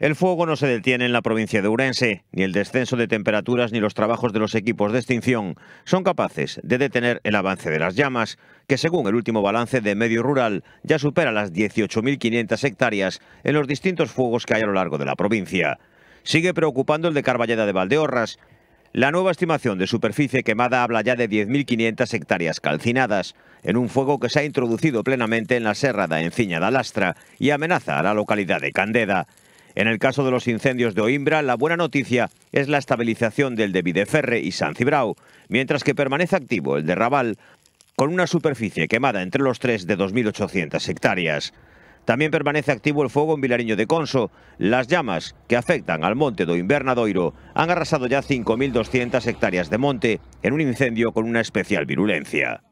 El fuego no se detiene en la provincia de Urense, ni el descenso de temperaturas ni los trabajos de los equipos de extinción son capaces de detener el avance de las llamas, que según el último balance de Medio Rural ya supera las 18.500 hectáreas en los distintos fuegos que hay a lo largo de la provincia. Sigue preocupando el de Carballeda de Valdeorras. La nueva estimación de superficie quemada habla ya de 10.500 hectáreas calcinadas, en un fuego que se ha introducido plenamente en la Serrada de Enciña de Alastra y amenaza a la localidad de Candeda. En el caso de los incendios de Oimbra, la buena noticia es la estabilización del de Videferre y San Cibrao, mientras que permanece activo el de Raval, con una superficie quemada entre los tres de 2.800 hectáreas. También permanece activo el fuego en Vilariño de Conso. Las llamas que afectan al monte do Invernadoiro han arrasado ya 5.200 hectáreas de monte en un incendio con una especial virulencia.